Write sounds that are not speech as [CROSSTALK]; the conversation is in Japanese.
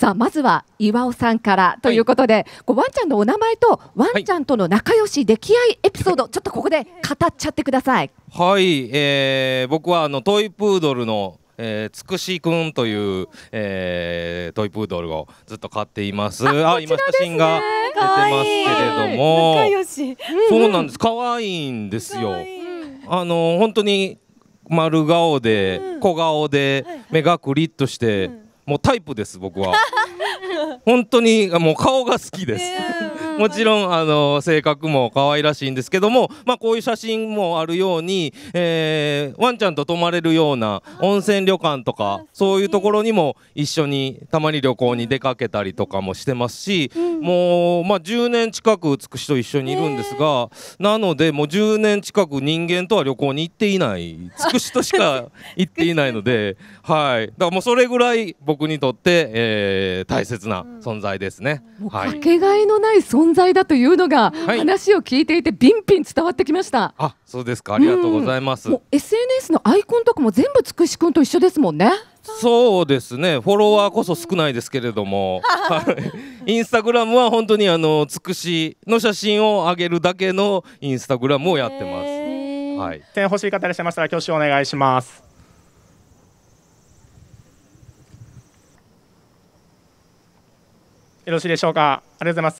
さあまずは岩尾さんからということで、はい、こうワンちゃんのお名前とワンちゃんとの仲良し溺愛エピソード、はい、ちょっとここで語っちゃってください。はい、えー、僕はあのトイプードルのえー、つくしくんという、えー、トイプードルをずっと飼っています。あ、今写真が出てますけれども、そうなんです。可愛いんですよ。あの本当に丸顔で、小顔で、目がクリッとして。うんもうタイプです僕は本当にもう顔が好きです、えもちろんあの性格も可愛らしいんですけども、まあ、こういう写真もあるように、えー、ワンちゃんと泊まれるような温泉旅館とかそういうところにも一緒にたまに旅行に出かけたりとかもしてますし、うん、もう、まあ、10年近く美しと一緒にいるんですが、えー、なのでもう10年近く人間とは旅行に行っていないつくしとしか [LAUGHS] 行っていないので、はい、だからもうそれぐらい僕にとって、えー、大切な存在ですね。うん、はい、かけがえのない存存在だというのが、はい、話を聞いていてビンビン伝わってきましたあそうですかありがとうございます、うん、SNS のアイコンとかも全部つくし君と一緒ですもんねそうですねフォロワーこそ少ないですけれどもインスタグラムは本当にあのつくしの写真を上げるだけのインスタグラムをやってます、はい、点欲しい方いらっしゃいましたら挙手お願いしますよろしいでしょうかありがとうございます